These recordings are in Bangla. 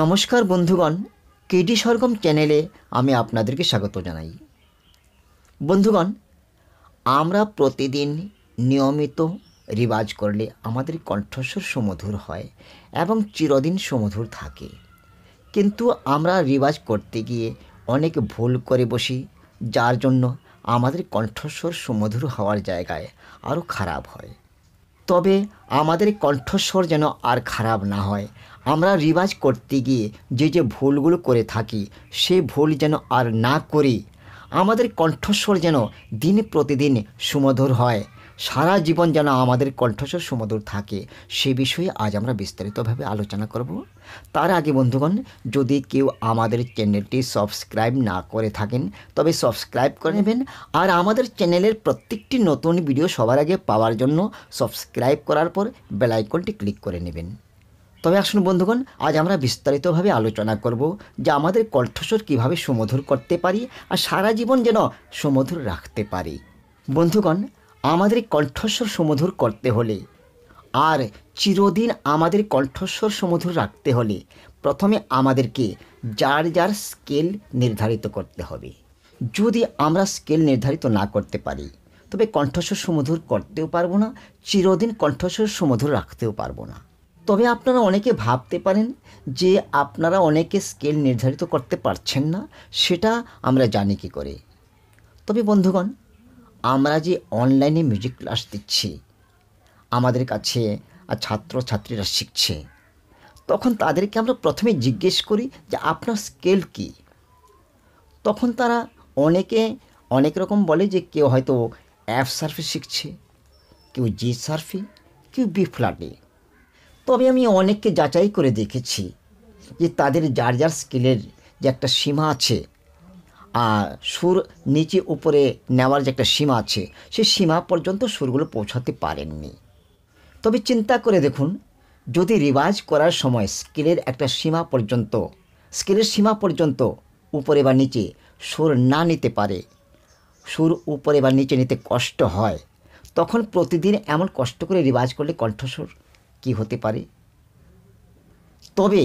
নমস্কার বন্ধুগণ কেডি সরগম চ্যানেলে আমি আপনাদেরকে স্বাগত জানাই বন্ধুগণ আমরা প্রতিদিন নিয়মিত রিবাজ করলে আমাদের কণ্ঠস্বর সুমধুর হয় এবং চিরদিন সুমধুর থাকে কিন্তু আমরা রিবাজ করতে গিয়ে অনেক ভুল করে বসি যার জন্য আমাদের কণ্ঠস্বর সুমধুর হওয়ার জায়গায় আরও খারাপ হয় তবে আমাদের কণ্ঠস্বর যেন আর খারাপ না হয় আমরা রিভাইজ করতে গিয়ে যে যে ভুলগুলো করে থাকি সে ভুল যেন আর না করি আমাদের কণ্ঠস্বর যেন দিন প্রতিদিন সুমধুর হয় সারা জীবন যেন আমাদের কণ্ঠস্বর সুমধুর থাকে সে বিষয়ে আজ আমরা বিস্তারিতভাবে আলোচনা করব তার আগে বন্ধুগণ যদি কেউ আমাদের চ্যানেলটি সাবস্ক্রাইব না করে থাকেন তবে সাবস্ক্রাইব করে নেবেন আর আমাদের চ্যানেলের প্রত্যেকটি নতুন ভিডিও সবার আগে পাওয়ার জন্য সাবস্ক্রাইব করার পর বেলাইকনটি ক্লিক করে নেবেন তবে আসুন বন্ধুগণ আজ আমরা বিস্তারিতভাবে আলোচনা করব যে আমাদের কণ্ঠস্বর কিভাবে সুমধুর করতে পারি আর সারা জীবন যেন সুমধুর রাখতে পারি বন্ধুগণ আমাদের কণ্ঠস্বর সুমধুর করতে হলে আর চিরদিন আমাদের কণ্ঠস্বর সুমধুর রাখতে হলে প্রথমে আমাদেরকে যার যার স্কেল নির্ধারিত করতে হবে যদি আমরা স্কেল নির্ধারিত না করতে পারি তবে কণ্ঠস্বর সুমধুর করতেও পারবো না চিরদিন কণ্ঠস্বর সুমধুর রাখতেও পারবো না তবে আপনারা অনেকে ভাবতে পারেন যে আপনারা অনেকে স্কেল নির্ধারিত করতে পারছেন না সেটা আমরা জানি কি করে তবে বন্ধুগণ আমরা যে অনলাইনে মিউজিক ক্লাস দিচ্ছি আমাদের কাছে আর ছাত্রছাত্রীরা শিখছে তখন তাদেরকে আমরা প্রথমে জিজ্ঞেস করি যে আপনার স্কেল কি তখন তারা অনেকে অনেক রকম বলে যে কেউ হয়তো অ্যাপ সার্ফে শিখছে কেউ জি সার্ফে কেউ বি ফ্ল্যাটে তবে আমি অনেককে যাচাই করে দেখেছি যে তাদের যার যার স্কেলের যে একটা সীমা আছে সুর নিচে উপরে নেওয়ার যে একটা সীমা আছে সেই সীমা পর্যন্ত সুরগুলো পৌঁছাতে পারেননি তবে চিন্তা করে দেখুন যদি রিভাইজ করার সময় স্কেলের একটা সীমা পর্যন্ত স্কেলের সীমা পর্যন্ত উপরে বা নিচে সুর না নিতে পারে সুর উপরে বা নিচে নিতে কষ্ট হয় তখন প্রতিদিন এমন কষ্ট করে রিভাইজ করলে কণ্ঠস্বর কি হতে পারে তবে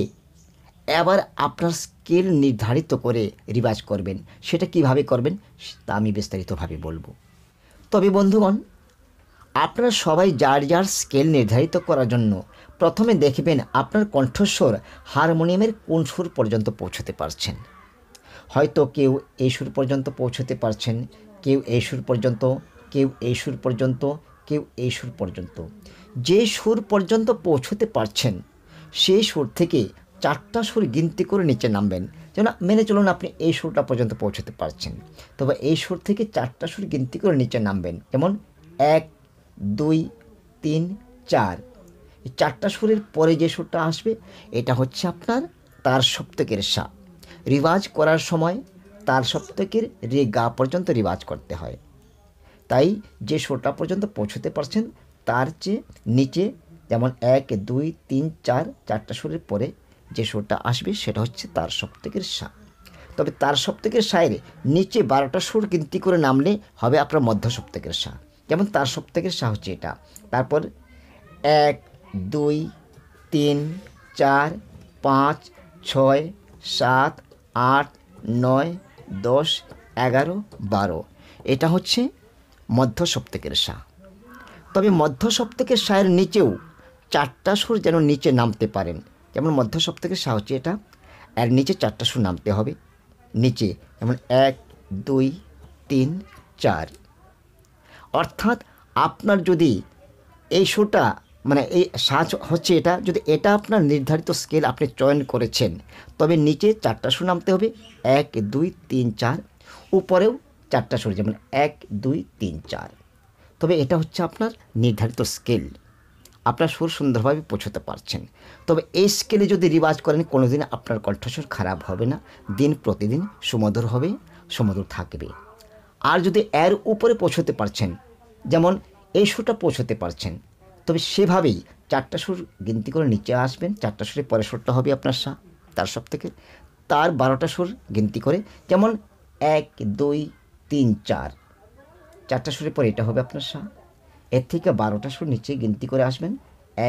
এবার আপনার স্কেল নির্ধারিত করে রিভাইজ করবেন সেটা কিভাবে করবেন তা আমি বিস্তারিতভাবে বলবো তবে বন্ধুগণ আপনারা সবাই যার যার স্কেল নির্ধারিত করার জন্য প্রথমে দেখবেন আপনার কণ্ঠস্বর হারমোনিয়ামের কোন সুর পর্যন্ত পৌঁছতে পারছেন হয়তো কেউ এই সুর পর্যন্ত পৌঁছতে পারছেন কেউ এই সুর পর্যন্ত কেউ এই সুর পর্যন্ত কেউ এই সুর পর্যন্ত যে সুর পর্যন্ত পৌঁছতে পারছেন সেই সুর থেকে চারটা সুর গিনতি করে নিচে নামবেন যেন মেনে চলুন আপনি এই সুরটা পর্যন্ত পৌঁছতে পারছেন তবে এই সুর থেকে চারটা সুর গিনতি করে নিচে নামবেন যেমন এক দুই তিন চার এই চারটা সুরের পরে যে সুরটা আসবে এটা হচ্ছে আপনার তার সপ্তকের সা রিওয়াজ করার সময় তার সপ্তকের রে গা পর্যন্ত রিওয়াজ করতে হয় তাই যে সুরটা পর্যন্ত পৌঁছতে পারছেন তার চেয়ে নিচে যেমন এক দুই তিন চার চারটা সুরের পরে যে সুরটা আসবে সেটা হচ্ছে তার সপ্তকের সা তবে তার সপ্তকের সায়ের নিচে বারোটা সুর কিন্তু করে নামলে হবে আপনার মধ্য সপ্তকের সা যেমন তার সপ্তকের সা হচ্ছে এটা তারপর এক দুই তিন চার পাঁচ ছয় সাত আট নয় দশ এগারো বারো এটা হচ্ছে মধ্য সপ্তকের সা তবে মধ্য সপ্তকের সায়ের নিচেও চারটা সুর যেন নিচে নামতে পারেন যেমন মধ্য থেকে হচ্ছে এটা আর নিচে চারটা শু নামতে হবে নিচে যেমন এক দুই তিন চার অর্থাৎ আপনার যদি এই শোটা মানে এই সাজ হচ্ছে এটা যদি এটা আপনার নির্ধারিত স্কেল আপনি চয়ন করেছেন তবে নিচে চারটা শু নামতে হবে এক দুই তিন চার উপরেও চারটা সুর যেমন এক দুই তিন চার তবে এটা হচ্ছে আপনার নির্ধারিত স্কেল আপনার সুর সুন্দরভাবে পৌঁছতে পারছেন তবে এই স্কেলে যদি রিভাজ করেন কোনোদিন আপনার কণ্ঠস্বর খারাপ হবে না দিন প্রতিদিন সুমধুর হবে সুমধুর থাকবে আর যদি এর উপরে পৌঁছতে পারছেন যেমন এই সুরটা পৌঁছতে পারছেন তবে সেভাবেই চারটা সুর গিনতি করে নিচে আসবেন চারটা সুরে পরের সুরটা হবে আপনার সা তার সব থেকে তার বারোটা সুর গিনতি করে যেমন এক দুই তিন চার চারটা সুরের পরে এটা হবে আপনার সা এর থেকে বারোটা সুর নিচে গিনতি করে আসবেন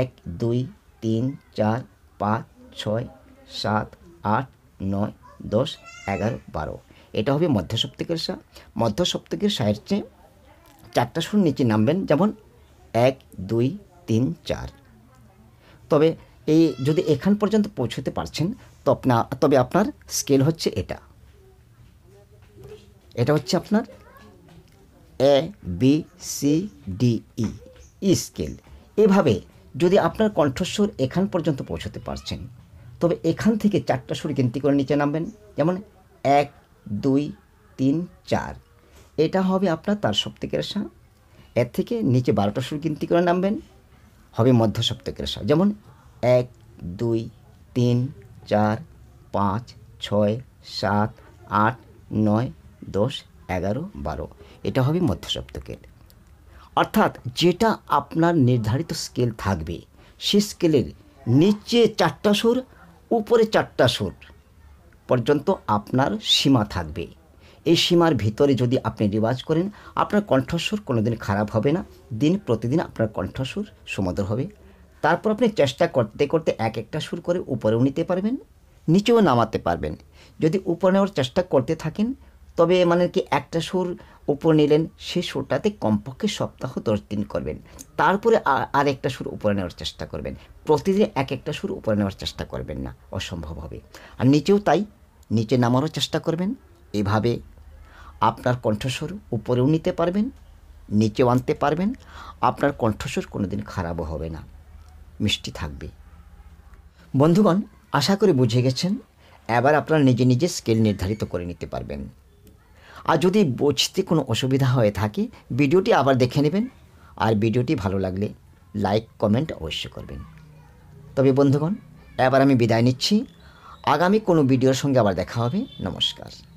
এক দুই তিন চার পাঁচ ছয় সাত আট নয় দশ এগারো বারো এটা হবে মধ্য সা মধ্য সায়ের চেয়ে চারটা সুর নিচে নামবেন যেমন এক দুই তিন চার তবে এই যদি এখান পর্যন্ত পৌঁছতে পারছেন তো তবে আপনার স্কেল হচ্ছে এটা এটা হচ্ছে আপনার A B C D E scale এভাবে যদি আপনার কণ্ঠস্বর এখান পর্যন্ত পৌঁছতে পারছেন তবে এখান থেকে চারটা সুর গিনতি করে নিচে নামবেন যেমন এক দুই তিন চার এটা হবে আপনার তার সপ্তকের সা এর থেকে নিচে বারোটা সুর গিনতি করে নামবেন হবে মধ্য সপ্তকের সা যেমন এক দুই তিন চার পাঁচ ছয় সাত আট নয় দশ এগারো বারো এটা হবে মধ্য সপ্তকের অর্থাৎ যেটা আপনার নির্ধারিত স্কেল থাকবে সে স্কেলের নিচে চারটা সুর উপরে চারটা সুর পর্যন্ত আপনার সীমা থাকবে এই সীমার ভিতরে যদি আপনি রিওয়াজ করেন আপনার কণ্ঠস্বর কোনোদিন খারাপ হবে না দিন প্রতিদিন আপনার কণ্ঠস্বর সুমধুর হবে তারপর আপনি চেষ্টা করতে করতে এক একটা সুর করে উপরেও নিতে পারবেন নিচেও নামাতে পারবেন যদি উপরে নেওয়ার চেষ্টা করতে থাকেন তবে মানে কি একটা সুর উপর নিলেন সেই সুরটাতে কমপক্ষে সপ্তাহ দশ দিন করবেন তারপরে আর একটা সুর উপরে নেওয়ার চেষ্টা করবেন প্রতিদিন এক একটা সুর উপরে নেওয়ার চেষ্টা করবেন না অসম্ভব হবে আর নিচেও তাই নিচে নামারও চেষ্টা করবেন এভাবে আপনার কণ্ঠস্বর উপরেও নিতে পারবেন নিচেও আনতে পারবেন আপনার কণ্ঠস্বর কোনোদিন খারাপও হবে না মিষ্টি থাকবে বন্ধুগণ আশা করি বুঝে গেছেন এবার আপনারা নিজে নিজে স্কেল নির্ধারিত করে নিতে পারবেন আর যদি বুঝতে কোনো অসুবিধা হয়ে থাকে ভিডিওটি আবার দেখে নেবেন আর ভিডিওটি ভালো লাগলে লাইক কমেন্ট অবশ্য করবেন তবে বন্ধুগণ এবার আমি বিদায় নিচ্ছি আগামী কোনো ভিডিওর সঙ্গে আবার দেখা হবে নমস্কার